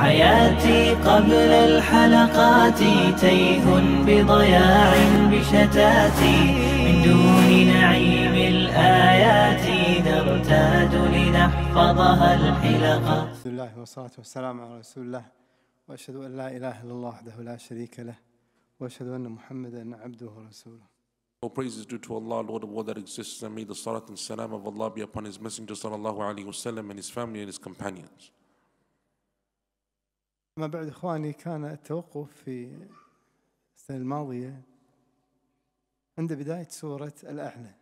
حياتي قبل الحلقات تيه بضياع بشتاتي من دون نعيم الآيات نرتاد لنحفظها الحلقة بسم الله والصلاة والسلام على رسول الله وأشهد أن لا إله إلا الله وحده لا شريك له وأشهد أن محمدا عبده ورسوله All praise is due to Allah, Lord of all that exists, and may the salat and salam of Allah be upon His Messenger sallallahu alaihi wasallam and his family and his companions. ما بعد إخواني كان التوقف في السنة الماضية عند بداية سورة الأعلى.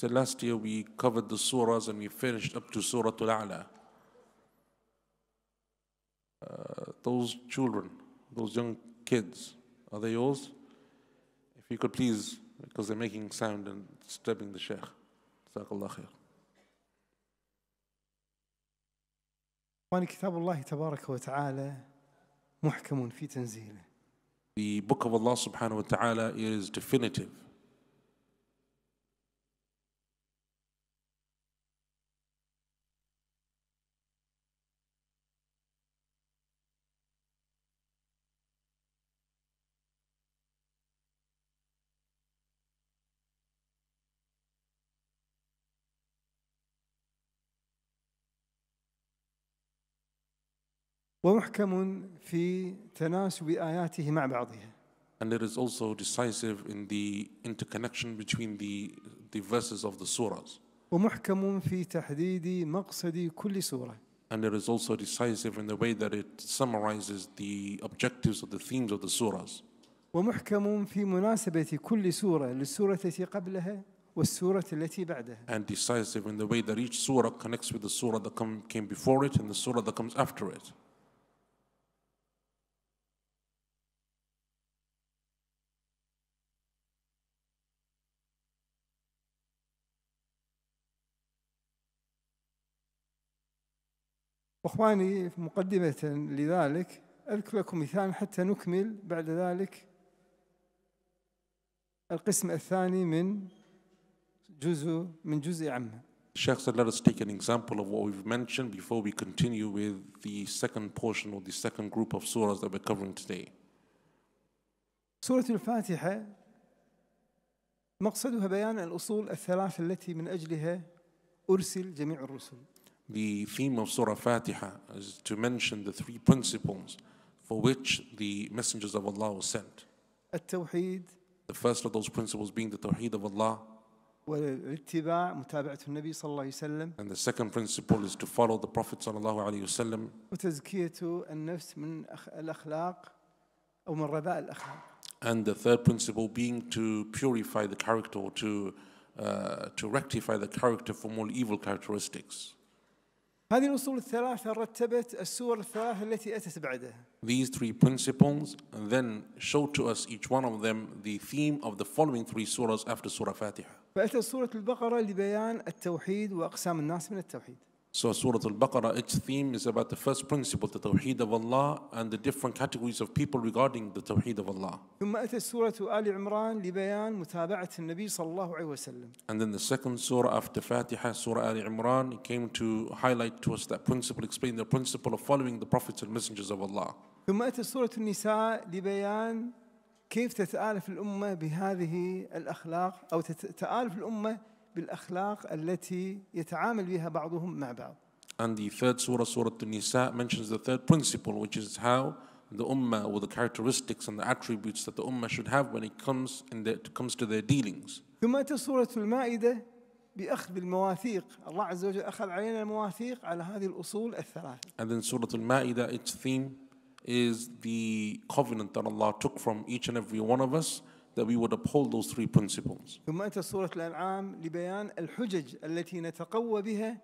So last year we covered the surahs and we finished up to Surah Al-A'la. Uh, those children, those young kids, are they yours? If you could please, because they're making sound and disturbing the Sheikh. Jazakallah khair. إخواني كتاب الله تبارك وتعالى محكم في تنزيله The book of Allah subhanahu wa ta'ala is definitive ومحكم في تناسب آياته مع بعضها. And it is also decisive in the interconnection between the, the verses of the surahs. ومحكم في تحديد مقصد كل سورة. And it is also decisive in the way that it summarizes the objectives of the themes of the surahs. ومحكم في مناسبة كل سورة للسورة التي قبلها والسورة التي بعدها. And decisive in the way that each surah connects with the surah that come, came before it and the surah that comes after it. إخواني مقدمة لذلك أذكر لكم مثال حتى نكمل بعد ذلك القسم الثاني من جزء من جزء عمه Sheikh said, let us take an example of what we've mentioned before we continue with the second portion or the second group of surahs that we're covering today. سورة الفاتحة مقصدها بيان الأصول الثلاثة التي من أجلها أرسل جميع الرسل. the theme of Surah Fatiha is to mention the three principles for which the messengers of Allah were sent. التوحيد The first of those principles being the Tawheed of Allah. والاتباع متابعة النبي صلى الله عليه وسلم And the second principle is to follow the Prophet صلى الله عليه وسلم وتزكية النفس من الأخلاق أو من رذاء الأخلاق And the third principle being to purify the character or to, uh, to rectify the character from all evil characteristics. هذه الأصول الثلاثة رتبت السور الثلاثة التي أتت بعدها. These three principles then show to us each one of them the theme of the following three surahs after Surah Fatiha. فأتت سورة البقرة لبيان التوحيد وأقسام الناس من التوحيد. So Surah Al-Baqarah, its theme is about the first principle, the Tawheed of Allah and the different categories of people regarding the Tawheed of Allah. And then the second surah after Fatiha, Surah Ali Imran, came to highlight to us that principle, explain the principle of following the prophets and messengers of Allah. ثم أتت سورة النساء لبيان كيف تتآلف الأمة بهذه الأخلاق أو تتآلف الأمة بالأخلاق التي يتعامل بها بعضهم مع بعض. And the third surah, Surah An-Nisa, mentions the third principle, which is how the ummah or the characteristics and the attributes that the ummah should have when it comes in the, it comes to their dealings. ثم أتى سورة المائدة بأخذ بالمواثيق، الله عز وجل أخذ علينا المواثيق على هذه الأصول الثلاث. And then Surah Al-Ma'idah, its theme is the covenant that Allah took from each and every one of us that we would uphold those three principles. ثم أتى سورة الأنعام لبيان الحجج التي نتقوى بها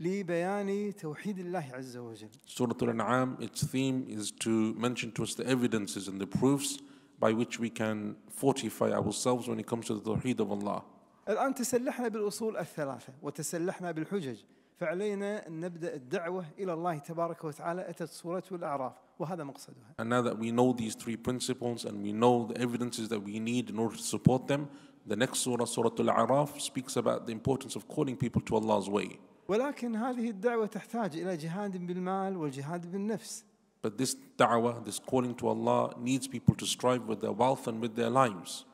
لبيان توحيد الله عز وجل. Surah Al-An'am, its theme is to mention to us the evidences and the proofs by which we can fortify ourselves when it comes to the Tawheed of Allah. الآن تسلحنا بالأصول الثلاثة وتسلحنا بالحجج فعلينا أن نبدأ الدعوة إلى الله تبارك وتعالى أتت سورة الأعراف وهذا مقصدها. And now that we know these three principles and we know the evidences that we need in order to support them, the next surah, Surah Al-A'raf, speaks about the importance of calling people to Allah's way. ولكن هذه الدعوة تحتاج إلى جهاد بالمال والجهاد بالنفس. But this da'wah, this calling to Allah, needs people to strive with their wealth and with their lives.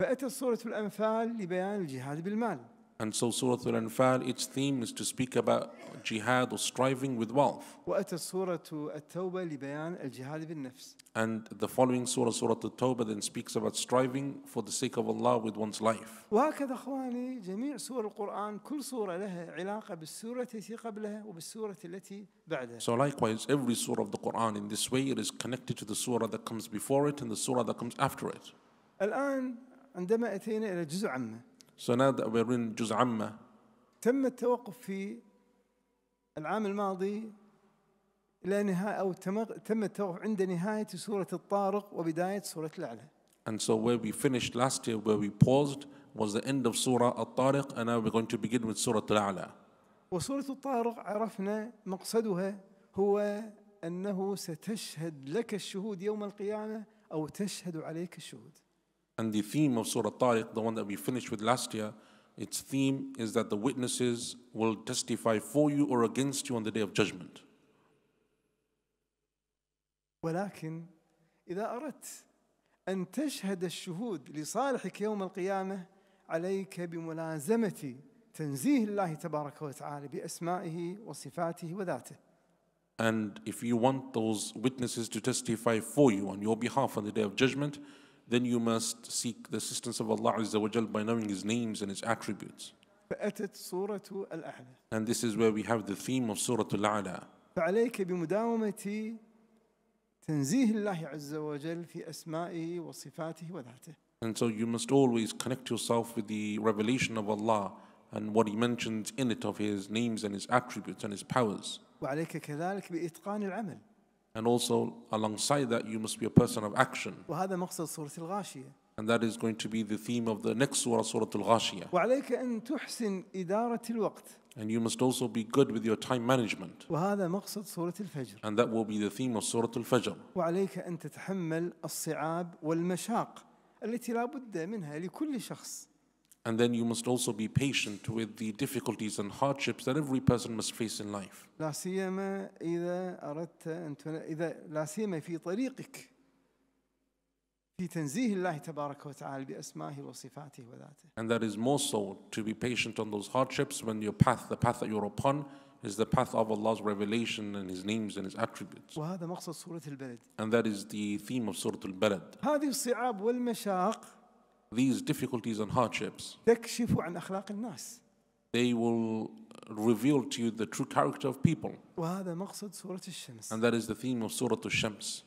فأتت سورة الأنفال لبيان الجهاد بالمال. And so Surah Al-Anfal, its theme is to speak about jihad or striving with wealth. And the following surah, Surah At-Tawbah, then speaks about striving for the sake of Allah with one's life. So likewise, every surah of the Quran in this way it is connected to the surah that comes before it and the surah that comes after it. الآن عندما أتينا إلى جزء عامة سوناد أبيرون جزء عمه تم التوقف في العام الماضي إلى نهاية أو تم التوقف عند نهاية سورة الطارق وبداية سورة الأعلى. And so where we finished last year, where we paused, was the end of Surah Al-Tariq, and now we're going to begin with Surah Al-A'la. وسورة الطارق عرفنا مقصدها هو أنه ستشهد لك الشهود يوم القيامة أو تشهد عليك الشهود. And the theme of Surah Tariq, the one that we finished with last year, its theme is that the witnesses will testify for you or against you on the day of judgment. ولكن إذا أردت أن تشهد الشهود لصالحك يوم القيامة عليك بملازمة تنزيه الله تبارك وتعالى بأسمائه وصفاته وذاته. And if you want those witnesses to testify for you on your behalf on the day of judgment, then you must seek the assistance of Allah Azza wa Jal by knowing His names and His attributes. And this is where we have the theme of Surah Al-A'la. فعليك بمداومة تنزيه الله عز وجل في أسمائه وصفاته وذاته. And so you must always connect yourself with the revelation of Allah and what He mentions in it of His names and His attributes and His powers. وعليك كذلك بإتقان العمل. And also alongside that you must be a person of action. وهذا مقصد سورة الغاشية. And that is going to be the theme of the next surah, Surah Al-Ghashiyah. وعليك أن تحسن إدارة الوقت. And you must also be good with your time management. وهذا مقصد سورة الفجر. And that will be the theme of Surah Al-Fajr. وعليك أن تتحمل الصعاب والمشاق التي لا بد منها لكل شخص. And then you must also be patient with the difficulties and hardships that every person must face in life. And that is more so to be patient on those hardships when your path, the path that you're upon, is the path of Allah's revelation and His names and His attributes. And that is the theme of Surah Al-Balad these difficulties and hardships, تكشف عن أخلاق الناس they will reveal to you the true character of people. وهذا مقصد سورة الشمس And that is the theme of Surah Al-Shams.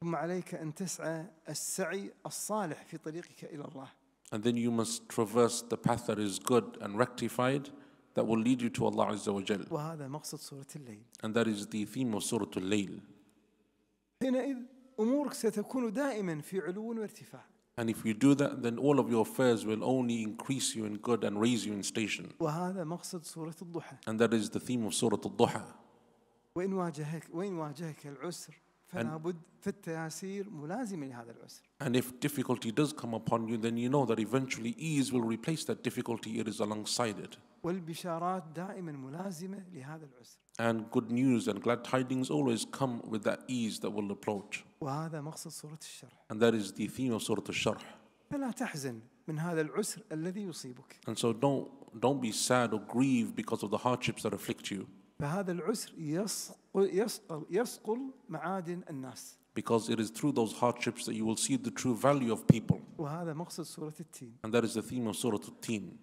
ثم عليك أن تسعى السعي الصالح في طريقك إلى الله And then you must traverse the path that is good and rectified that will lead you to Allah Azza wa Jal. وهذا مقصد سورة الليل And that is the theme of Surah Al-Layl. حينئذ أمورك ستكون دائما في علو وارتفاع and if you do that, then all of your affairs will only increase you in good and raise you in station. And that is the theme of Surah Al-Duha. And if difficulty does come upon you, then you know that eventually ease will replace that difficulty. It is alongside it. والبشارات دائما ملازمة لهذا العسر. And good news and glad tidings always come with that ease that will approach. وهذا مقصد سورة الشرح. And that is the theme of سورة الشرح. فلا تحزن من هذا العسر الذي يصيبك. And so don't don't be sad or grieve because of the hardships that afflict you. فهذا العسر يسقل يصقل يصقل معادن الناس. Because it is through those hardships that you will see the true value of people. وهذا مقصد سورة التين. And that is the theme of سورة التين.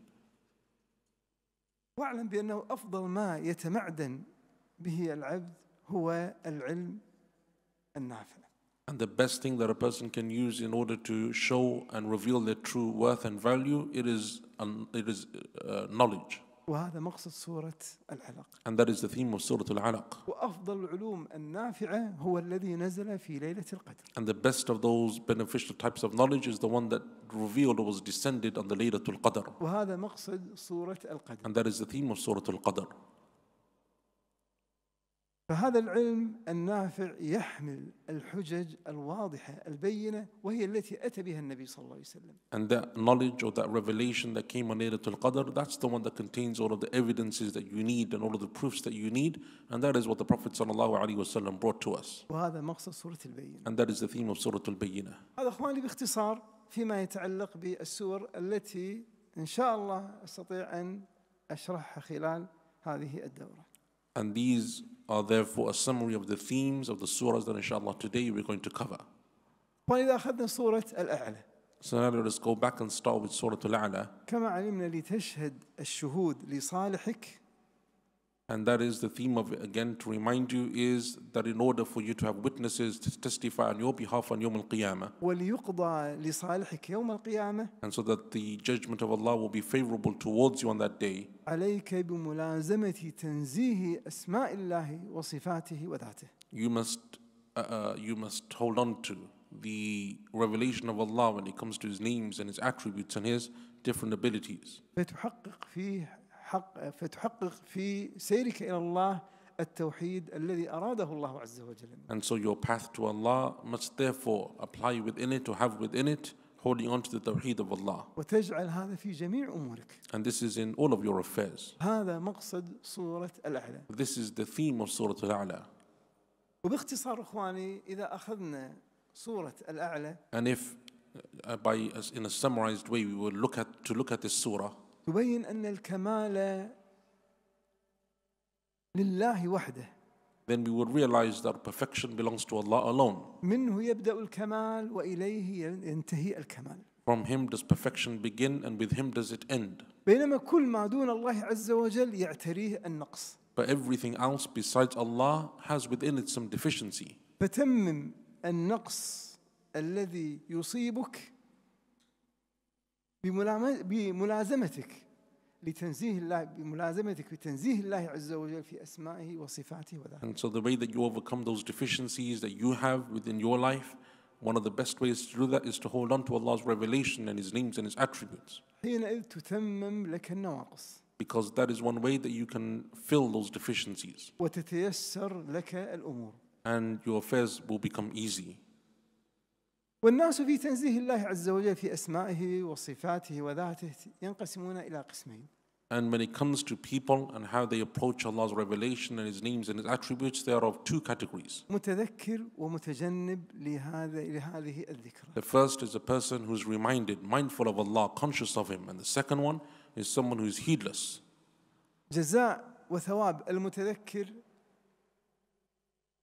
واعلم بأنه أفضل ما يتمعدن به العبد هو العلم النافع. And the best thing that a person can use in order to show and reveal their true worth and value, it is, it is uh, knowledge. وهذا مقصد سورة العلق. And that is the theme of سورة العلق. وأفضل العلوم النافعة هو الذي نزل في ليلة القدر. And the best of those beneficial types of knowledge is the one that revealed or was descended on the ليلة القدر. وهذا مقصد سورة القدر. And that is the theme of سورة القدر. فهذا العلم النافع يحمل الحجج الواضحة البينة وهي التي أتى بها النبي صلى الله عليه وسلم. And that knowledge or that revelation that came on Laylatul Qadr, that's the one that contains all of the evidences that you need and all of the proofs that you need, and that is what the Prophet صلى الله عليه وسلم brought to us. وهذا مقصد سورة البينة. And that is the theme of سورة البينة. هذا إخواني باختصار فيما يتعلق بالسور التي إن شاء الله أستطيع أن أشرحها خلال هذه الدورة. And these are therefore a summary of the themes of the surahs that inshallah today we're going to cover. So now let's go back and start with Surah Al-A'la. كما علمنا لتشهد الشهود لصالحك and that is the theme of, again, to remind you, is that in order for you to have witnesses to testify on your behalf on Yom Al Qiyamah, and so that the judgment of Allah will be favorable towards you on that day, you must, uh, uh, you must hold on to the revelation of Allah when it comes to His names and His attributes and His different abilities. فيه فتحقق في سيرك إلى الله التوحيد الذي أراده الله عز وجل. And so your path to Allah must therefore apply within it or have within it holding on to the tawheed of Allah. وتجعل هذا في جميع أمورك. And this is in all of your affairs. هذا مقصد سورة الأعلى. This is the theme of سورة الأعلى. وباختصار إخواني إذا أخذنا سورة الأعلى. And if uh, by in a summarized way we will look at to look at this surah. تبين أن الكمال لله وحده then we would realize that perfection belongs to Allah alone. منه يبدأ الكمال وإليه ينتهي الكمال. From him does perfection begin and with him does it end. بينما كل ما دون الله عز وجل يعتريه النقص. But everything else besides Allah has within it some deficiency. فتمم النقص الذي يصيبك بملازمتك لتنزيه الله بملازمتك بتنزيه الله عز وجل في أسمائه وصفاته وذاته. And so the way that you overcome those deficiencies that you have within your life, one of the best ways to do that is to hold on to Allah's revelation and His names and His attributes. حينئذ تتمم لك النواقص. Because that is one way that you can fill those deficiencies. وتتيسر لك الأمور. And your affairs will become easy. والناس في تنزيه الله عز وجل في أسمائه وصفاته وذاته ينقسمون إلى قسمين And when it comes to people and how they approach Allah's revelation and His names and His attributes, they are of two categories. The first is a person who's reminded, mindful of Allah, conscious of Him. And the second one is someone who's heedless. جزاء وثواب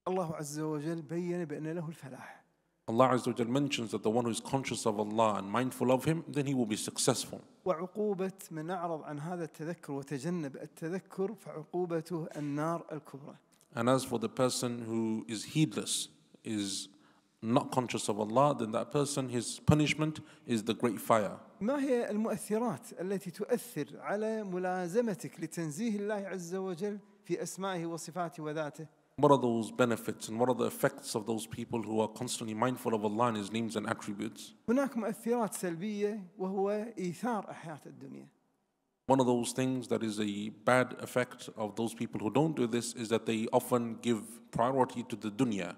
الله عز وجل بين بأن له الفلاح. Allah Azza wa mentions that the one who is conscious of Allah and mindful of Him, then he will be successful. وعقوبة من أعرض عن هذا التذكر وتجنب التذكر فعقوبته النار الكبرى. And as for the person who is heedless, is not conscious of Allah, then that person, his punishment is the great fire. ما هي المؤثرات التي تؤثر على ملازمتك لتنزيه الله عز وجل في أسمائه وصفاته وذاته؟ what are those benefits and what are the effects of those people who are constantly mindful of Allah and His names and attributes? One of those things that is a bad effect of those people who don't do this is that they often give priority to the dunya.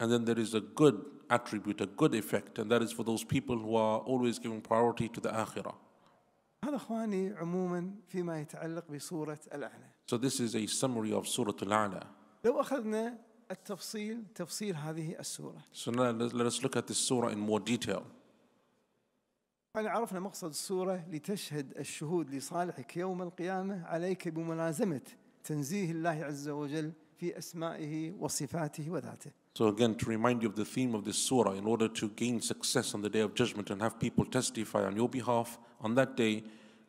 And then there is a good attribute, a good effect, and that is for those people who are always giving priority to the akhirah. هذا اخواني عموما فيما يتعلق بسوره الاعلى. So this is a summary of سوره الاعلى. لو اخذنا التفصيل تفصيل هذه السوره. So now let us look at this surah in more detail. أنا عرفنا مقصد السورة لتشهد الشهود لصالحك يوم القيامة عليك بملازمة تنزيه الله عز وجل في أسمائه وصفاته وذاته So again, to remind you of the theme of this surah, in order to gain success on the day of judgment and have people testify on your behalf on that day,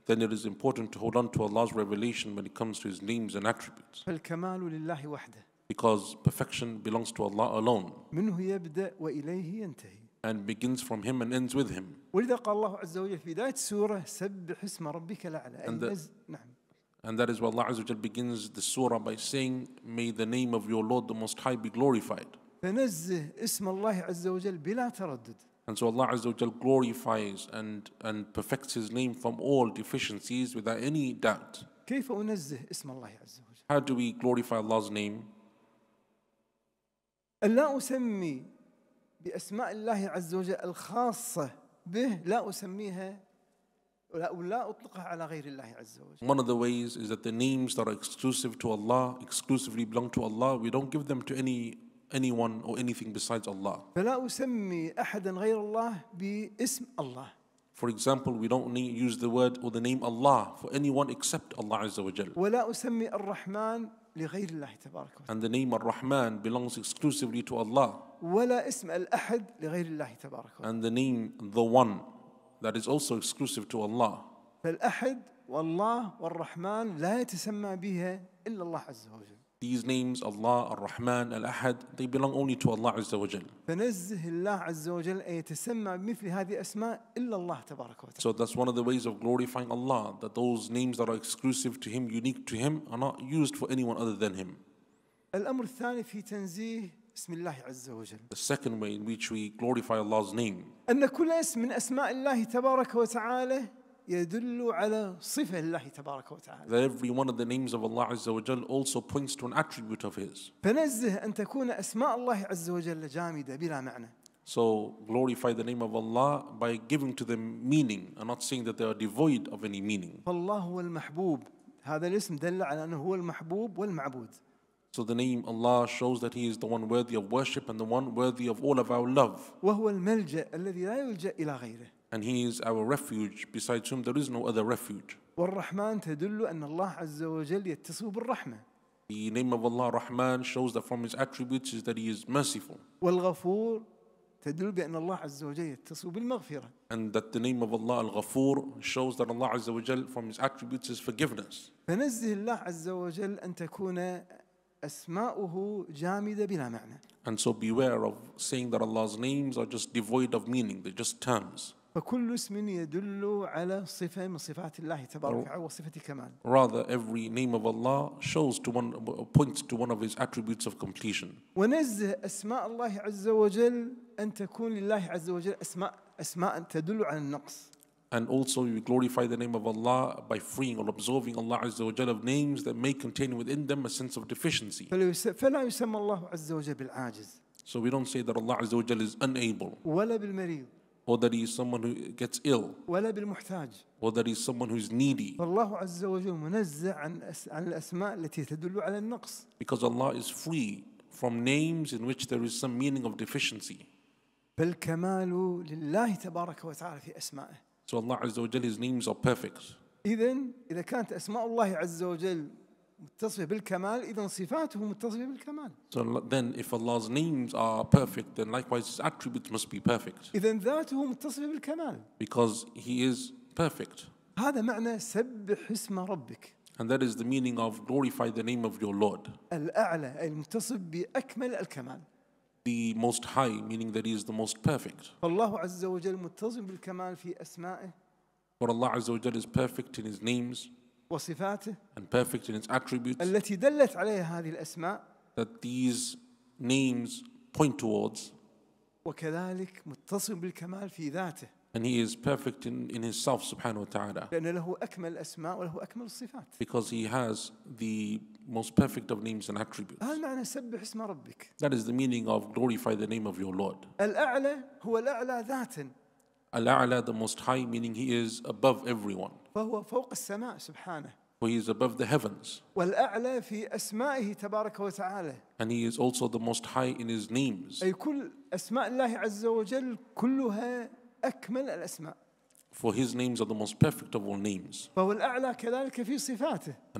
then it is important to hold on to Allah's revelation when it comes to His names and attributes. Because perfection belongs to Allah alone. And begins from Him and ends with Him. And, the, and that is why Allah Azza begins the surah by saying, May the name of your Lord the Most High be glorified. فنزه اسم الله عز وجل بلا تردد And so Allah Azza wa Jal glorifies and, and perfects His name from all deficiencies without any doubt. كيف أنزه اسم الله عز وجل How do we glorify Allah's name? لا أسمي بأسماء الله عز وجل الخاصة به لا أسميها ولا أطلقها على غير الله عز وجل. One of the ways is that the names that are exclusive to Allah, exclusively belong to Allah, we don't give them to any anyone or anything besides Allah. فلا أسمي أحدا غير الله باسم الله. For example, we don't need use the word or the name Allah for anyone except Allah Azza wa ولا أسمي الرحمن لغير الله تبارك وتعالى. And the name Ar-Rahman belongs exclusively to Allah. ولا اسم الأحد لغير الله تبارك وتعالى. And the name the one that is also exclusive to Allah. فالأحد والله والرحمن لا يتسمى بها إلا الله عز وجل. These names, Allah, Ar-Rahman, Al-Ahad, they belong only to Allah Azza wa Jal. فنزه الله عز وجل أن يتسمى بمثل هذه أسماء إلا الله تبارك وتعالى. So that's one of the ways of glorifying Allah, that those names that are exclusive to Him, unique to Him, are not used for anyone other than Him. الأمر الثاني في تنزيه اسم الله عز وجل. The second way in which we glorify Allah's name. أن كل اسم من أسماء الله تبارك وتعالى يدل على صفة الله تبارك وتعالى. That every one of the names of Allah Azza wa also points to an attribute of His. فنزه أن تكون أسماء الله عز وجل جامدة بلا معنى. So glorify the name of Allah by giving to them meaning and not saying that they are devoid of any meaning. فالله هو المحبوب هذا الاسم دل على أنه هو المحبوب والمعبود. So the name Allah shows that He is the one worthy of worship and the one worthy of all of our love. وهو الملجأ الذي لا يلجأ إلى غيره and he is our refuge besides whom there is no other refuge والرحمن تدل أن الله عز وجل يتصف بالرحمة The name of Allah Rahman shows that from his attributes is that he is merciful والغفور تدل بأن الله عز وجل يتصف بالمغفرة And that the name of Allah Al-Ghafur shows that Allah عز وجل from his attributes is forgiveness فنزه الله عز وجل أن تكون أسماؤه جامدة بلا معنى And so beware of saying that Allah's names are just devoid of meaning, they're just terms. فكل اسم يدل على صفة من صفات الله تبارك oh. وصفة Rather, every name of Allah shows to one, points to one of His attributes of completion. ونزه أسماء الله عز وجل أن تكون لله عز وجل أسماء أسماء تدل على النقص. And also we glorify the name of Allah by freeing or absorbing Allah Azza wa Jal of names that may contain within them a sense of deficiency. فلا يسمى الله عز وجل بالعاجز. So we don't say that Allah Azza wa Jal is unable. ولا بالمريض or that he is someone who gets ill ولا بالمحتاج or that he is someone who is needy فالله عز وجل منزع عن عن الأسماء التي تدل على النقص because Allah is free from names in which there is some meaning of deficiency بل كمال لله تبارك وتعالى في أسمائه so Allah عز وجل his names are perfect إذن إذا كانت أسماء الله عز وجل بالكمال إذا صفاته بالكمال. So then if Allah's names are perfect then likewise his attributes must be perfect. إذا ذاته متصفة بالكمال. Because he is perfect. هذا معنى سبح اسم ربك. And that is the meaning of glorify the name of your Lord. الأعلى المتصف بأكمل الكمال. The most high, meaning that he is the most perfect. الله عز وجل متصف بالكمال في أسمائه. For Allah Azza wa Jal is perfect in his names. وصفاته and perfect in its attributes التي دلت عليها هذه الأسماء that these names point towards وكذلك متصف بالكمال في ذاته And he is perfect in, in himself subhanahu wa ta'ala. لأن له أكمل الأسماء وله أكمل الصفات. Because he has the most perfect of names and attributes. هذا معنى سبح اسم ربك. That is the meaning of glorify the name of your Lord. الأعلى هو الأعلى ذاتا. Al-A'la, the Most High, meaning He is above everyone. فهو فوق السماء سبحانه. For He is above the heavens. والأعلى في أسمائه تبارك وتعالى. And He is also the Most High in His names. أي كل أسماء الله عز وجل كلها أكمل الأسماء. For his names are the most perfect of all names. And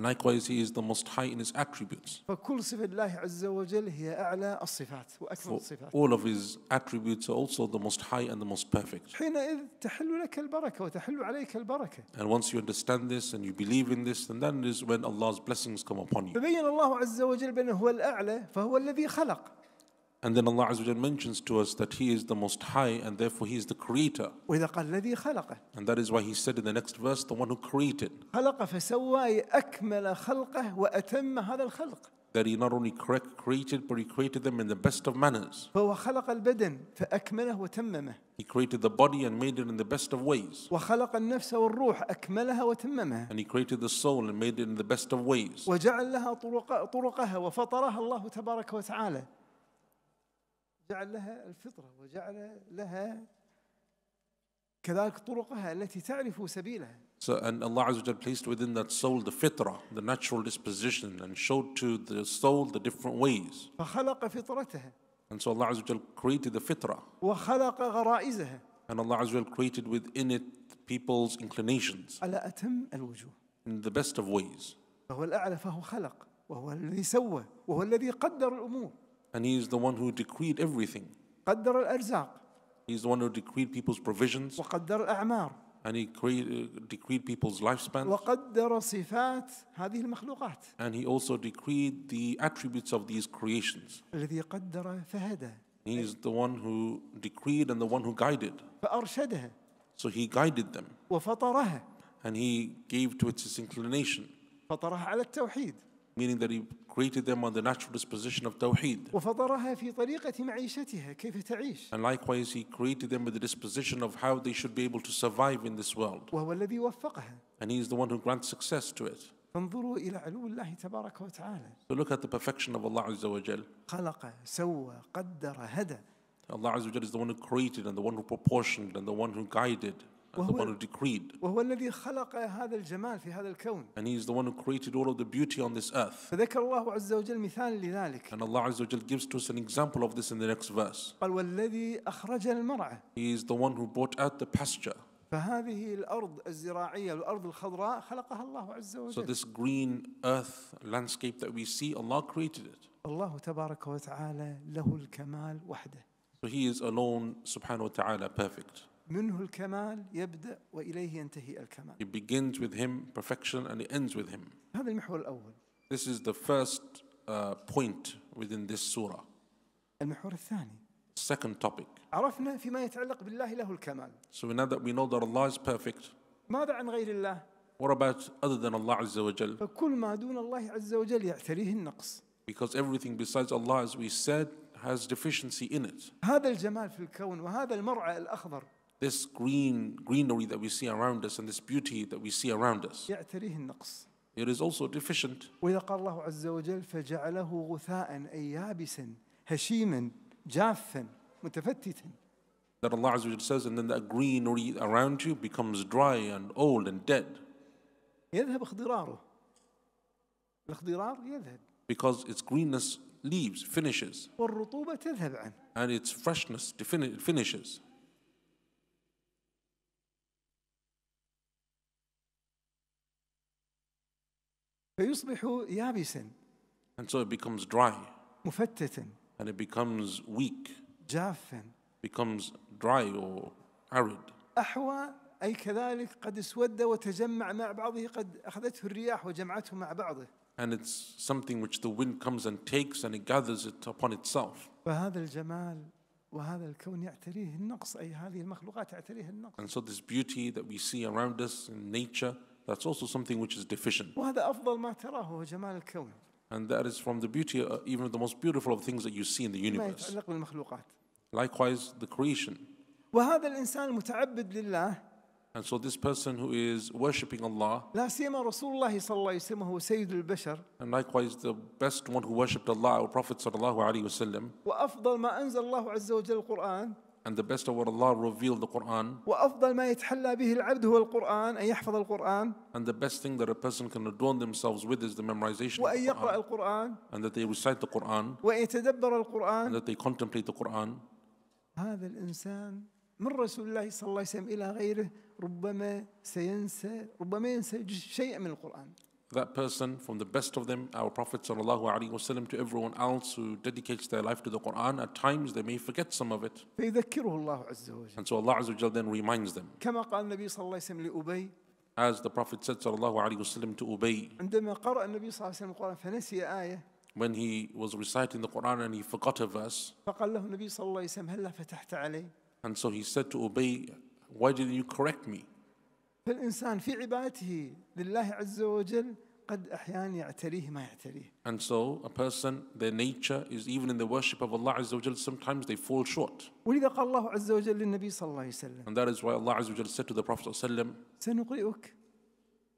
likewise, he is the most high in his attributes. For all of his attributes are also the most high and the most perfect. And once you understand this and you believe in this, then that is when Allah's blessings come upon you. And then Allah Azza mentions to us that He is the Most High and therefore He is the Creator. And that is why He said in the next verse, the one who created. That He not only created, but He created them in the best of manners. He created the body and made it in the best of ways. And he created the soul and made it in the best of ways. جعل لها الفطرة وجعل لها كذلك طرقها التي تعرف سبيلها So, and Allah Azza wa Jalla placed within that soul the fitra, the natural disposition, and showed to the soul the different ways. فخلق فطرتها And so Allah Azza wa Jalla created the fitra. وخلق غرائزها And Allah Azza wa Jalla created within it people's inclinations على أتم الوجوه in the best of ways. فهو الأعلى فهو خلق وهو الذي سوى وهو الذي قدر الأمور And He is the one who decreed everything. قدر الأرزاق. He is the one who decreed people's provisions. وقدر الأعمار. And he created, uh, decreed people's lifespan. وقدر صفات هذه المخلوقات. And he also decreed the attributes of these creations. الذي قدر فهدى. He is the one who decreed and the one who guided. فأرشدها. So he guided them. وفطرها. And he gave to it its inclination. فطرها على التوحيد meaning that He created them on the natural disposition of Tawheed. في طريقة معيشتها كيف تعيش. And likewise He created them with the disposition of how they should be able to survive in this world. وهو الذي وفقها. And He is the one who grants success to it. انظروا إلى علو الله تبارك وتعالى. So look at the perfection of Allah Azza wa خلق سوى قدر هدى. Allah Azza wa is the one who created and the one who proportioned and the one who guided the one who decreed. وهو الذي خلق هذا الجمال في هذا الكون. And he is the one who created all of the beauty on this earth. فذكر الله عز وجل مثال لذلك. And Allah عز وجل gives to us an example of this in the next verse. قال والذي أخرج المرعى. He is the one who brought out the pasture. فهذه الأرض الزراعية الخضراء خلقها الله عز وجل. So this green earth landscape that we see, Allah created it. الله تبارك وتعالى له الكمال وحده. So he is alone, subhanahu wa ta'ala, perfect. منه الكمال يبدأ وإليه ينتهي الكمال. It begins with him perfection and it ends with him. هذا المحور الأول. This is the first uh, point within this surah. المحور الثاني. Second topic. عرفنا فيما يتعلق بالله له الكمال. So we know that we know that Allah is perfect. ماذا عن غير الله؟ What about other than Allah عز وجل? فكل ما دون الله عز وجل يعتريه النقص. Because everything besides Allah, as we said, has deficiency in it. هذا الجمال في الكون وهذا المرعى الأخضر. this green greenery that we see around us and this beauty that we see around us. It is also deficient. That Allah says, and then that greenery around you becomes dry and old and dead. Because its greenness leaves, finishes. And its freshness finishes. فيصبح يابسا And so it becomes dry مفتتا and it becomes weak, جافا becomes dry or arid. أحوى أي كذلك قد اسود وتجمع مع بعضه قد أخذته الرياح وجمعته مع بعضه And it's something which the wind comes and takes and it gathers it upon itself. فهذا الجمال وهذا الكون يعتريه النقص أي هذه المخلوقات تعتريه النقص And so this beauty that we see around us in nature That's also something which is deficient. And that is from the beauty, uh, even the most beautiful of things that you see in the universe. Likewise, the creation. And so this person who is worshipping Allah, لا سيما رسول الله صلى الله عليه وسلم and likewise the best one who worshipped Allah, our Prophet صلى الله عليه وسلم, and the best of what Allah revealed the Quran. وأفضل ما يتحلى به العبد هو القرآن أن يحفظ القرآن. And the best thing that a person can adorn themselves with is the memorization of the Quran. وأن يقرأ القرآن. And that they recite the Quran. وأن يتدبر القرآن. And that they contemplate the Quran. هذا الإنسان من رسول الله صلى الله عليه وسلم إلى غيره ربما سينسى ربما ينسى شيئا من القرآن that person, from the best of them, our Prophet وسلم, to everyone else who dedicates their life to the Quran, at times they may forget some of it. And so Allah then reminds them. As the Prophet said وسلم, to Ubay, when he was reciting the Quran and he forgot a verse, and so he said to Ubay, Why didn't you correct me? فالإنسان في عبادته لله عز وجل قد أحيانا يعتريه ما يعتريه. And so a person, their nature is even in the worship of Allah Azza wa sometimes they fall short. ولذا قال الله عز وجل للنبي صلى الله عليه وسلم. And that is why Allah Azza wa said to the Prophet صلى الله عليه وسلم, سنقرئك.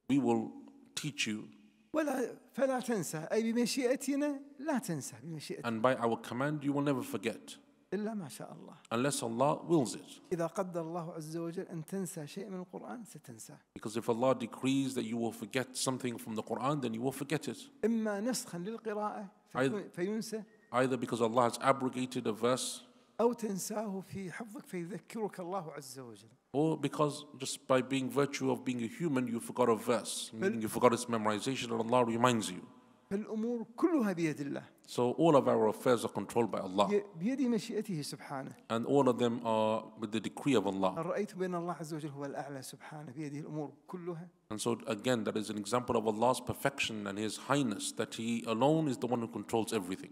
We will teach you. ولا فلا تنسى أي بمشيئتنا لا تنسى بمشيئتنا. And by our command you will never forget. إلا ما شاء الله. Unless Allah wills it. إذا قدر الله عز وجل أن تنسى شيء من القرآن ستنساه. Because if Allah decrees that you will forget something from the Quran, then you will forget it. إما نسخا للقراءة فينسى. Either because Allah has abrogated a verse. أو تنساه في حفظك فيذكرك الله عز وجل. Or because just by being virtue of being a human, you forgot a verse, meaning you forgot its memorization, and Allah reminds you. فالأمور كلها بيد الله. So all of our affairs are controlled by Allah. بيد مشيئته سبحانه. And all of them are with the decree of Allah. رأيت بأن الله عز وجل هو الأعلى سبحانه بيده الأمور كلها. And so again, that is an example of Allah's perfection and His highness, that He alone is the one who controls everything.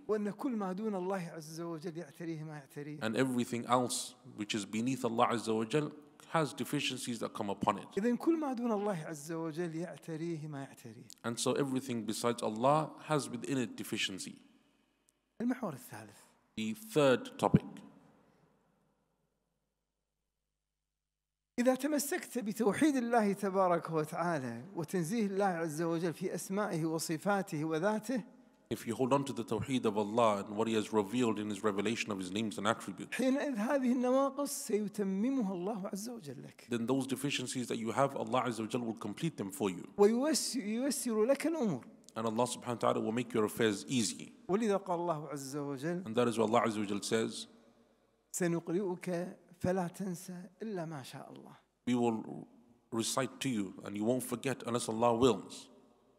And everything else which is beneath Allah عز وجل deficiencies that come upon it. And so everything besides Allah has within it deficiency. The third topic. إذا تمسكت بتوحيد الله تبارك وتعالى وتنزيه الله عز وجل في أسمائه وصفاته وذاته if you hold on to the tawheed of Allah and what He has revealed in His revelation of His names and attributes, then those deficiencies that you have, Allah Azza wa will complete them for you. And Allah subhanahu wa ta'ala will make your affairs easy. And that is what Allah Azza wa says, سنقرئك فلا تنسى إلا ما شاء الله. We will recite to you and you won't forget unless Allah wills.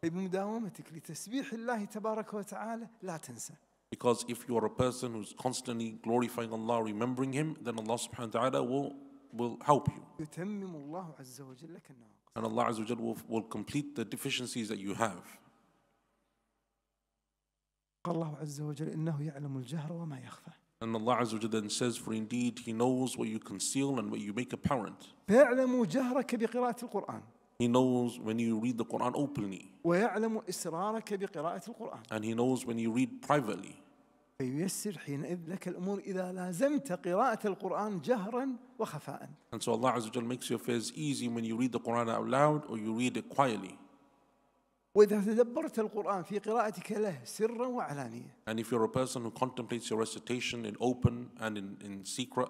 بمداومتك لتسبيح الله تبارك وتعالى لا تنسى Because if you are a person who's constantly glorifying Allah, remembering Him, then Allah subhanahu wa ta'ala will, will help you. يتمم الله عز وجل لك النواقص. And Allah عز وجل will, will complete the deficiencies that you have. قال الله عز وجل إنه يعلم الجهر وما يخفى. And Allah Azza wa then says, For indeed He knows what you conceal and what you make apparent. يعلم جهرك بقراءة القرآن. He knows when you read the Quran openly. ويعلم بقراءة القرآن. And he knows when you read privately. فييسر حينئذ لك الأمور إذا لازمت قراءة القرآن جهرا وخفاء. And so Allah Azza makes your affairs easy when you read the Quran out loud or you read it quietly. وإذا تدبرت القرآن في قراءتك له سرا وعلانية. And if you're a person who contemplates your recitation in open and in, in secret.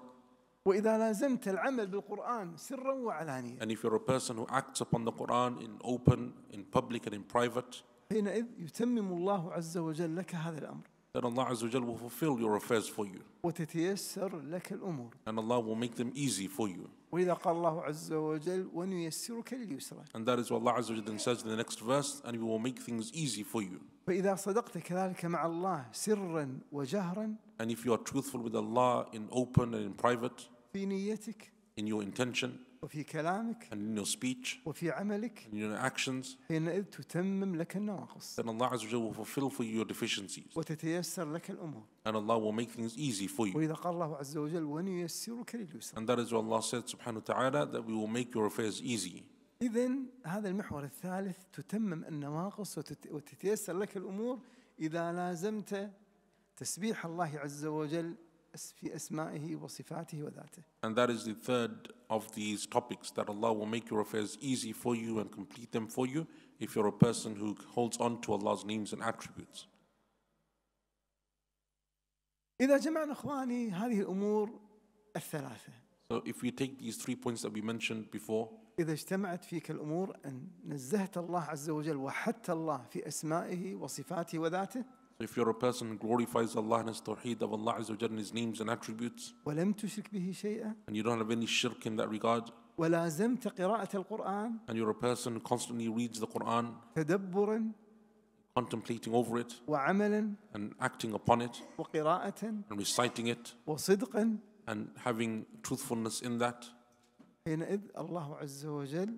وإذا لازمت العمل بالقرآن سرا وعلانية And if you're a person who acts upon the Quran in open, in public and in private حينئذ يتمم الله عز وجل لك هذا الأمر Then Allah عز وجل will fulfill your affairs for you. وتتيسر لك الأمور. And Allah will make them easy for you. وإذا قال الله عز وجل ونيسرك لليسرى. And that is what Allah عز وجل then says in the next verse, and we will make things easy for you. فإذا صدقت كذلك مع الله سرا وجهرا. And if you are truthful with Allah in open and in private. في نيتك in your intention وفي كلامك and in your speech وفي عملك and in your actions حينئذ تتمم لك النواقص then Allah عز وجل will fulfill for you your deficiencies وتتيسر لك الأمور and Allah will make things easy for you وإذا قال الله عز وجل ونيسرك لليسر and that is what Allah said سبحانه وتعالى that we will make your affairs easy إذا هذا المحور الثالث تتمم النواقص وتتيسر لك الأمور إذا لازمت تسبيح الله عز وجل في أسمائه وصفاته وذاته. And that is the third of these topics that Allah will make your affairs easy for you and complete them for you if you're a person who holds on to Allah's names and attributes. إذا جمعنا إخواني هذه الأمور الثلاثة. So if we take these three points that we mentioned before. إذا اجتمعت فيك الأمور أن نزهت الله عز وجل وحتى الله في أسمائه وصفاته وذاته. So if you're a person who glorifies Allah and His tawheed of Allah Azza wa His names and attributes, ولم تشرك به شيئا and you don't have any shirk in that regard, ولازمت قراءة القرآن and you're a person who constantly reads the Quran, تدبرا contemplating over it وعملا and acting upon it وقراءة and reciting it وصدقا and having truthfulness in that حينئذ الله عز وجل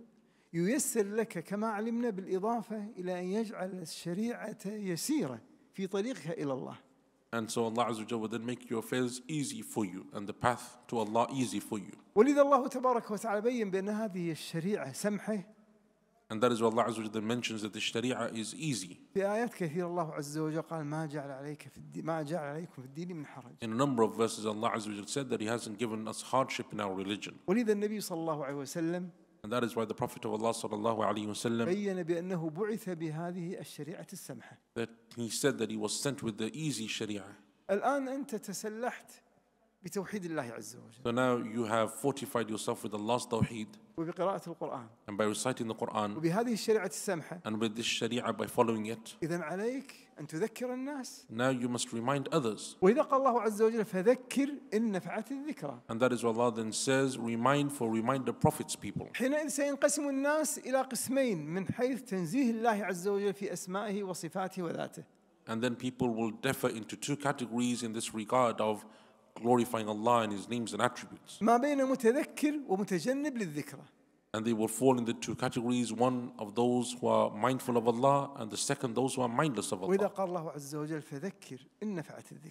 ييسر لك كما علمنا بالإضافة إلى أن يجعل الشريعة يسيرة في طريقها إلى الله. And so Allah عز وجل will then make your affairs easy for you and the path to Allah easy for you. ولذا الله تبارك وتعالى بين بأن هذه الشريعة سمحة. And that is what Allah عز وجل mentions that the Sharia is easy. في آيات كثيرة الله عز وجل قال ما جعل عليك في الدين ما جعل عليكم في الدين من حرج. In a number of verses Allah عز وجل said that He hasn't given us hardship in our religion. ولذا النبي صلى الله عليه وسلم And that is why the Prophet of Allah sallallahu alaihi wasallam بين بأنه بعث بهذه الشريعة السمحة. That he said that he was sent with the easy sharia. الآن أنت تسلحت بتوحيد الله عز وجل. So now you have fortified yourself with Allah's tawheed. وبقراءة القرآن. And by reciting the Quran. وبهذه الشريعة السمحة. And with this sharia by following it. إذا عليك أن تذكر الناس. Now you must remind others. وإذا قال الله عز وجل فذكر إن نفعت الذكرى. And that is what Allah then says, remind for remind the Prophet's people. حينئذ سينقسم الناس إلى قسمين من حيث تنزيه الله عز وجل في أسمائه وصفاته وذاته. And then people will differ into two categories in this regard of glorifying Allah and His names and attributes. ما بين متذكر ومتجنب للذكرى. and they will fall into two categories one of those who are mindful of Allah and the second those who are mindless of Allah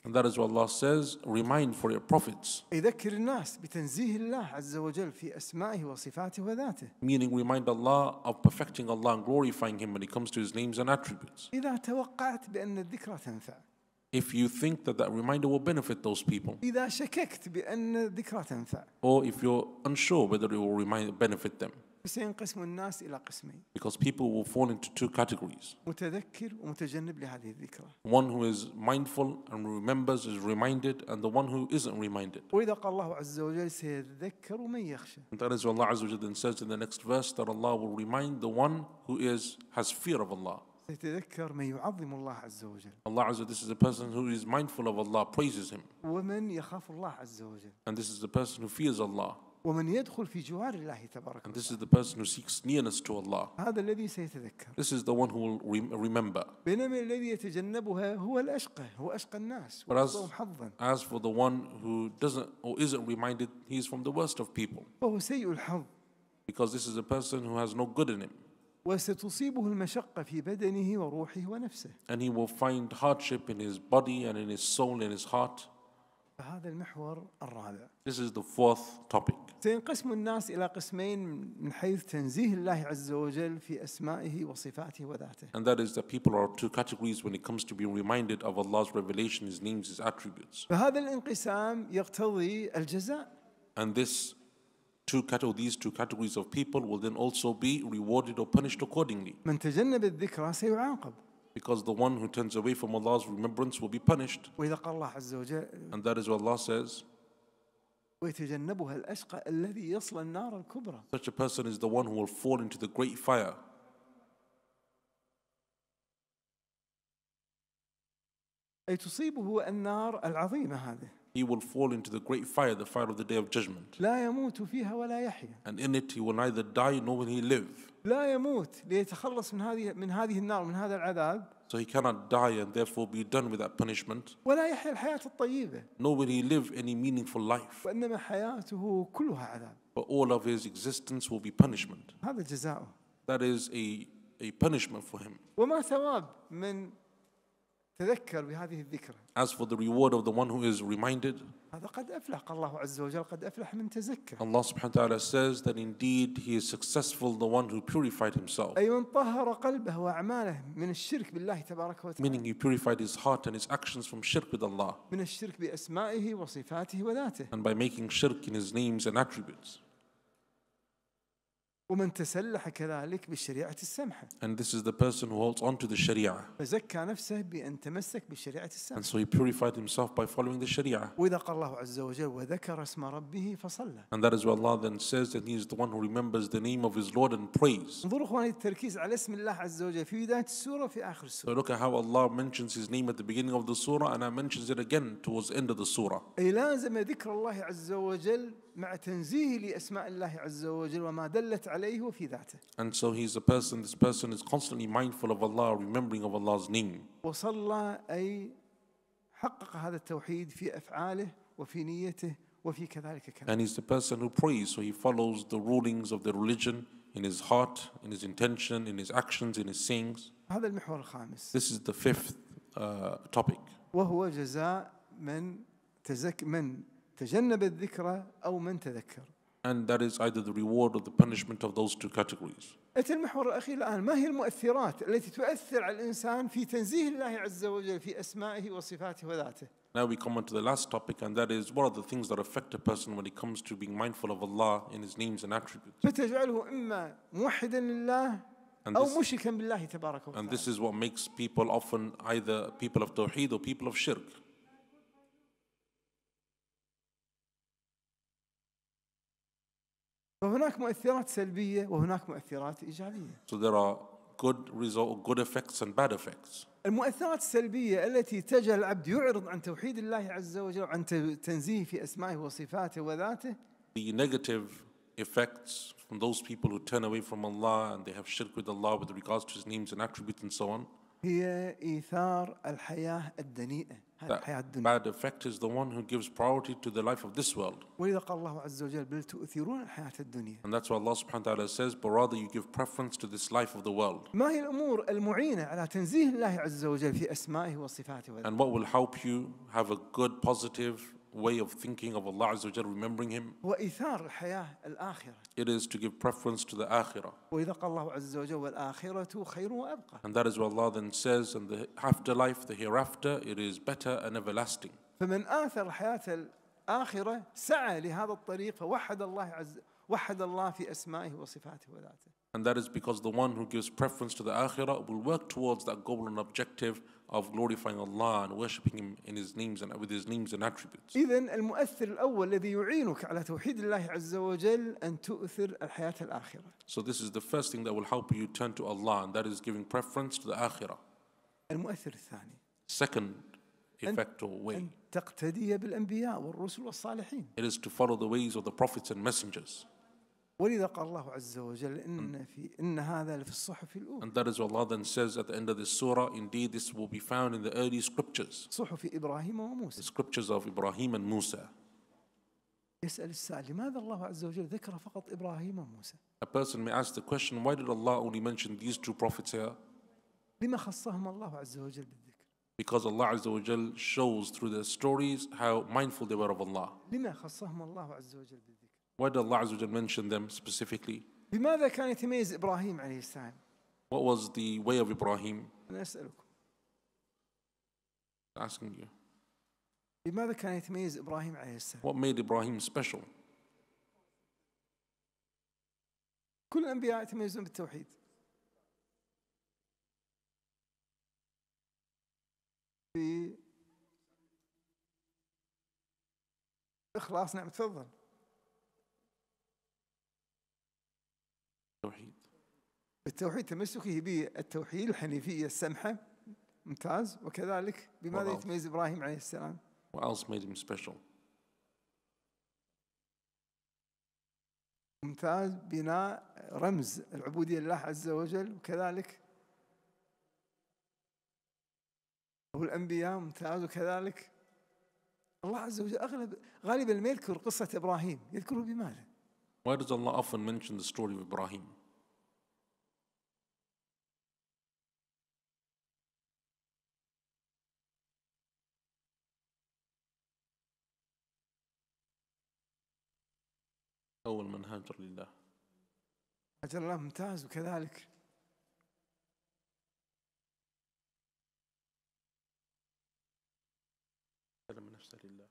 and that is what Allah says remind for your prophets meaning remind Allah of perfecting Allah and glorifying Him when it comes to His names and attributes if you think that that reminder will benefit those people or if you're unsure whether it will remind, benefit them because people will fall into two categories one who is mindful and remembers is reminded and the one who isn't reminded and that is what Allah عز وجل says in the next verse that Allah will remind the one who is has fear of Allah يتذكر من يعظم الله عز وجل. Allah Azza this is a person who is mindful of Allah, praises Him. ومن يخاف الله عز وجل. And this is the person who fears Allah. ومن يدخل في جوار الله تبارك And this is the person who seeks nearness to Allah. هذا الذي سيتذكر. This is the one who will remember. بينما الذي يتجنبها هو الأشقى، هو أشقى الناس. But as, as for the one who doesn't or isn't reminded, he is from the worst of people. وهو سيء الحظ. Because this is a person who has no good in him. وستصيبه المشقة في بدنه وروحه ونفسه. And he will find hardship in his body and in his soul and his heart. فهذا المحور الرابع. This is the fourth topic. سينقسم الناس إلى قسمين من حيث تنزيه الله عز وجل في أسمائه وصفاته وذاته. And that is that people are two categories when it comes to being reminded of Allah's revelation, His names, His attributes. فهذا الانقسام يقتضي الجزاء. And this two these two categories of people will then also be rewarded or punished accordingly. Because the one who turns away from Allah's remembrance will be punished. And that is what Allah says. ويتجنبها الأشقى الذي النار الكبرى. Such a person is the one who will fall into the great fire. أي تصيبه النار العظيمة هذه he will fall into the great fire, the fire of the day of judgment. لا يموت فيها ولا And in it he will neither die nor will he live. لا يموت ليتخلص من هذه من هذه النار من هذا العذاب. So he cannot die and therefore be done with that punishment. ولا الحياة الطيبة. Nor will he live any meaningful life. وإنما حياته كلها عذاب. But all of his existence will be punishment. هذا جزاؤه. That is a a punishment for him. وما ثواب من تذكر بهذه الذكرى As for the reward of the one who is reminded, هذا قد أفلح الله عز وجل قد أفلح من تزكى Allah says that indeed he is successful, the one who purified himself, أي من طهر قلبه وأعماله من الشرك بالله تبارك وتعالى meaning he purified his heart and his actions from shirk with Allah من الشرك بأسمائه وصفاته وذاته and by making shirk in his names and attributes. ومن تسلح كذلك بالشريعة السمحة. And this is the person who holds on to the Sharia. فزكى نفسه بأن تمسك بالشريعة السمحة. And so he purified himself by following the Sharia. وإذا قال الله عز وجل وذكر اسم ربه فصلى. And that is what Allah then says that he is the one who remembers the name of his Lord and prays. انظروا إخواني التركيز على اسم الله عز وجل في بداية السورة في آخر السورة. So look at how Allah mentions his name at the beginning of the surah and I mentions it again towards the end of the surah. لازم ذكر الله عز وجل مع تنزيهه لأسماء الله عز وجل وما دلت عليه وفي ذاته. And so he's a person, this person is constantly mindful of Allah, remembering of Allah's name. وصلى أي حقق هذا التوحيد في أفعاله وفي نيته وفي كذلك كلامه. And he's the person who prays, so he follows the rulings of the religion in his heart, in his intention, in his actions, in his sayings. هذا المحور الخامس. This is the fifth uh, topic. وهو جزاء من تزك من تجنب الذكرى أو من تذكر And that is either the reward or the punishment of those two categories. المحور الأخير الآن ما هي المؤثرات التي تؤثر على الإنسان في تنزيه الله عز وجل في أسمائه وصفاته وذاته Now we come on to the last topic, and that is what are the things that affect a person when it comes to being mindful of Allah in His names and attributes. فتجعله إما موحدا لله And أو مشركا بالله تبارك وتعالى. And this is what makes people often either people of Tawheed or people of Shirk. فهناك مؤثرات سلبية وهناك مؤثرات إيجابية. So there are good result, good effects and bad effects. المؤثرات السلبية التي تجعل العبد يعرض عن توحيد الله عز وجل تنزيه في أسمائه وصفاته وذاته. The negative effects from those people who turn away from Allah and they have shirk with Allah with regards to His names and attributes and so on. هي إيثار الحياة الدنيئة الحياة الدنيا bad effect is the one who gives priority to the life of this world. ولذا قال الله عز وجل بل تؤثرون الحياة الدنيا And that's why Allah subhanahu wa ta'ala says, but rather you give preference to this life of the world. ما هي الأمور المعينة على تنزيه الله عز وجل في أسمائه وصفاته And what will help you have a good, positive way of thinking of Allah Azza wa Jal, remembering Him. وإثار الحياة الآخرة. It is to give preference to the Akhirah. وإذا قال الله عز وجل والآخرة خير وأبقى. And that is what Allah then says, and the afterlife, the hereafter, it is better and everlasting. فمن آثر حياة الآخرة سعى لهذا الطريق فوحد الله عز وحد الله في أسمائه وصفاته وذاته. And that is because the one who gives preference to the Akhirah will work towards that goal and objective of glorifying Allah and worshiping Him in His names and with His names and attributes. المؤثر الأول الذي يعينك على توحيد الله عز وجل أن تؤثر الحياة الآخرة. So this is the first thing that will help you turn to Allah and that is giving preference to the akhirah. المؤثر الثاني. Second effect or way. أن تقتدي بالأنبياء والرسل والصالحين. It is to follow the ways of the prophets and messengers. ولذا قال الله عز وجل إن في إن هذا في الصحف الأولى. And that is what Allah then says at the end of this surah. Indeed, this will be found in the early scriptures. صحف إبراهيم وموسى. The scriptures of Ibrahim and Musa. يسأل السائل لماذا الله عز وجل ذكر فقط إبراهيم وموسى؟ A person may ask the question, why did Allah only mention these two prophets here? لما خصهم الله عز وجل بالذكر؟ Because Allah عز وجل shows through their stories how mindful they were of Allah. لما خصهم الله عز وجل بالذكر؟ Why did Allah Azza wa mention them specifically? بماذا كان يتميز إبراهيم عليه السلام؟ What was the way of Ibrahim? أنا أسألكم. Asking you. بماذا كان يتميز إبراهيم عليه السلام؟ What made Ibrahim special? كل الأنبياء يتميزون بالتوحيد. في إخلاص نعم تفضل. التوحيد بالتوحيد تمسكه بالتوحيد الحنيفية السمحة ممتاز وكذلك بماذا يتميز إبراهيم عليه السلام What else made him special? ممتاز بناء رمز العبودية لله عز وجل وكذلك والأنبياء ممتاز وكذلك الله عز وجل أغلب غالبا ما يذكر قصة إبراهيم يذكره بماذا؟ Why does Allah often mention the story of Ibrahim? أول من هاجر لله هاجر الله ممتاز وكذلك سلم نفسه لله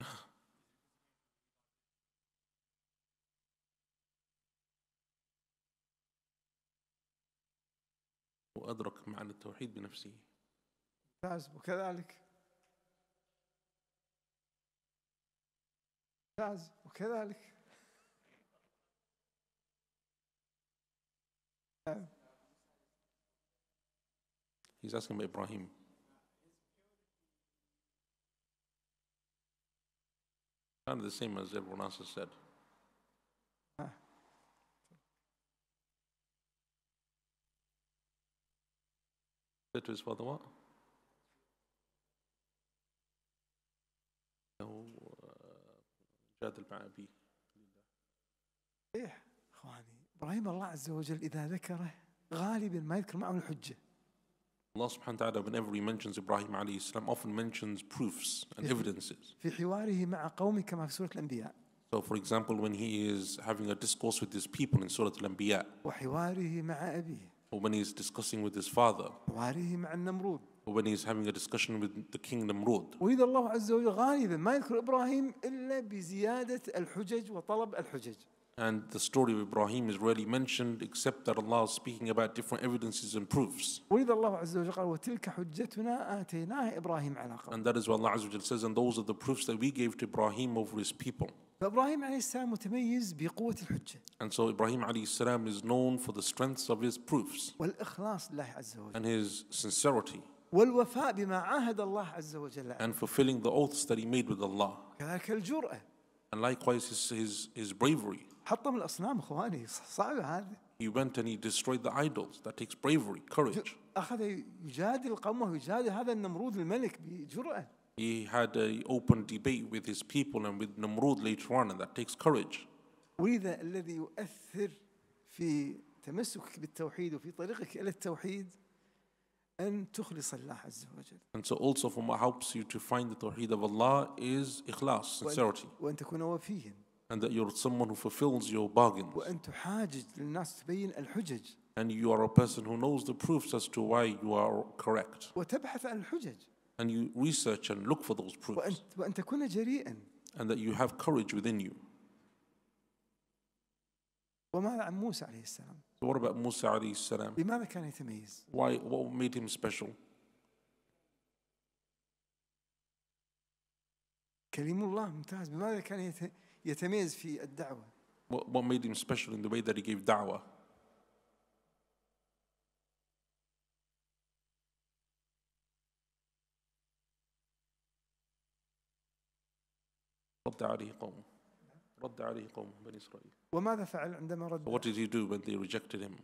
وأدرك معنى التوحيد بنفسه ممتاز وكذلك ואז הוא He's asking about Ibrahim. Kind of the same as everyone else has said. Ah. Said to his father, what? No, جادل مع أبيه صحيح اخواني ابراهيم الله عز وجل اذا ذكره غالبا ما يذكر معه الحجه الله سبحانه وتعالى whenever he mentions Ibrahim عليه السلام often mentions proofs and evidences. في حواره مع قومه كما في سورة الأنبياء. So for example when he is having a discourse with his people in Surah Al-Anbiya. وحواره مع أبيه. Or when he is discussing with his father. حواره مع النمرود. when he's having a discussion with the king Namrud. الله عز وجل غالبا ما يذكر إبراهيم إلا بزيادة الحجج وطلب الحجج. And the story of Ibrahim is rarely mentioned except that Allah is speaking about different evidences and proofs. الله عز وجل قال وتلك حجتنا آتيناها إبراهيم على And that is what Allah عز وجل says and those are the proofs that we gave to Ibrahim over his people. فإبراهيم عليه السلام متميز بقوة الحجة. And so Ibrahim عليه السلام is known for the strengths of his proofs. والإخلاص لله عز وجل. And his sincerity. والوفاء بما عاهد الله عز وجل and fulfilling the oaths that he made with Allah كذلك الجرأة and likewise his, his, his bravery حطم الأصنام إخواني صعبة هذه He went and he destroyed the idols. That takes bravery, courage. أخذ يجادل قومه يجادل هذا النمرود الملك بجرأة. He had an open debate with his people and with Namrud later on, and that takes courage. ولذا الذي يؤثر في تمسكك بالتوحيد وفي طريقك إلى التوحيد أن تخلص الله عز وجل. And so also from what helps you to find the tawheed of Allah is ikhlas, sincerity. وأن تكون وفيا. And that you're someone who fulfills your bargains. وأن تحاجج للناس تبين الحجج. And you are a person who knows the proofs as to why you are correct. وتبحث عن الحجج. And you research and look for those proofs. وأن وأن تكون جريئا. And that you have courage within you. وماذا عن موسى عليه السلام؟ So what about Musa عليه السلام? لماذا كان يتميز؟ Why, what made him special? كلم الله ممتاز بماذا كان يتميز في الدعوة؟ What, what made him special in the way that he gave da'wah? رد عليه قومه رد عليه قومه بني إسرائيل وماذا فعل عندما رد What did he do when they rejected him?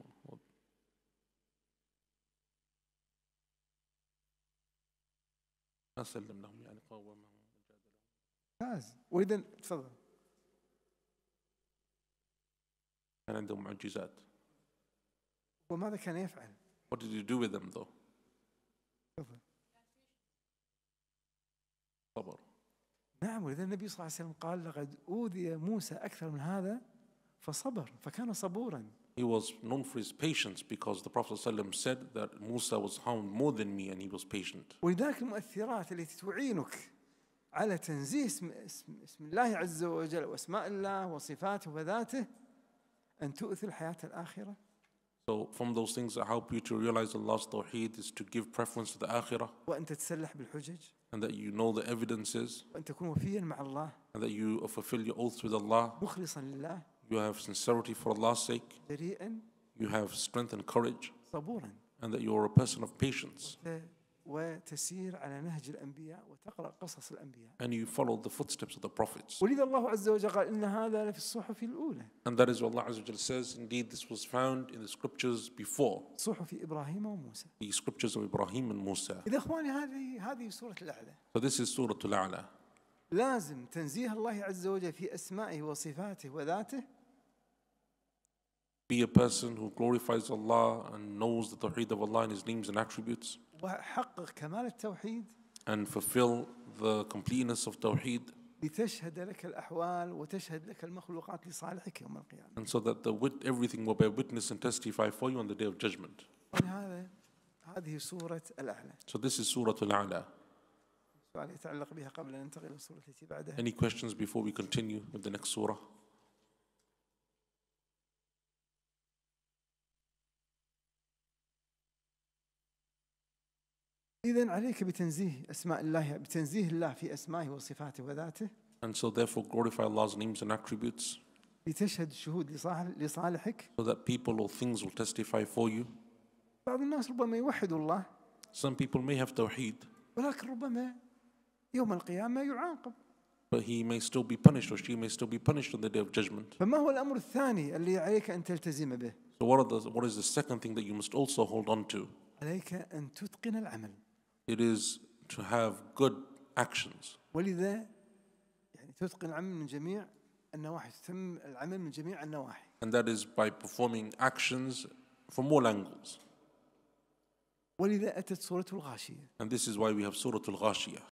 ما سلم لهم يعني قاومهم ممتاز وإذا تفضل كان عندهم معجزات وماذا كان يفعل؟ What did you do with them though? تفضل صبر نعم ولذا النبي صلى الله عليه وسلم قال لقد أوذي موسى أكثر من هذا فصبر فكان صبورا He was known for his patience because the Prophet ﷺ said that Musa was harmed more than me and he was patient. ولذلك المؤثرات التي تعينك على تنزيه اسم, اسم الله عز وجل واسماء الله وصفاته وذاته أن تؤثر الحياة الآخرة. So from those things that help you to realize Allah's tawheed is to give preference to the akhirah. وأن تتسلح بالحجج. and that you know the evidences and that you fulfill your oaths with Allah you have sincerity for Allah's sake you have strength and courage and that you are a person of patience وتسير على نهج الأنبياء وتقرأ قصص الأنبياء. And you follow the footsteps of the prophets. ولذا الله عز وجل قال إن هذا لفي الصحف الأولى. And that is what Allah عز وجل says. Indeed, this was found in the scriptures before. صحف إبراهيم وموسى. The scriptures of Ibrahim and Musa. إذا إخواني هذه هذه سورة الأعلى. So this is سورة الأعلى. لازم تنزيه الله عز وجل في أسمائه وصفاته وذاته Be a person who glorifies Allah and knows the Tawheed of Allah and His names and attributes. وحقق كمال التوحيد and fulfill the completeness of tawheed لتشهد لك الأحوال وتشهد لك المخلوقات لصالحك يوم القيامة and so that the wit- everything will bear witness and testify for you on the day of judgment هذا هذه سورة الأعلى so this is surah al-a'la سؤال يتعلق بها قبل أن ننتقل للسورة التي بعدها any questions before we continue with the next surah إذا عليك بتنزيه أسماء الله بتنزيه الله في أسمائه وصفاته وذاته And so therefore glorify Allah's names and attributes لتشهد الشهود لصالحك so that people or things will testify for you. بعض الناس ربما يوحد الله Some people may have توحيد. ولكن ربما يوم القيامة يعاقب but he may still be punished or she may still be punished on the day of judgment. فما هو الأمر الثاني اللي عليك أن تلتزم به؟ So what, are the, what is the second thing that you must also hold on to? عليك أن تتقن العمل It is to have good actions. ولذا يعني تتقن العمل من جميع النواحي تتم العمل من جميع النواحي. And that is by performing actions from all angles. ولذا أتت سورة الغاشية. And this is why we have Surah Al-Ghashiyah.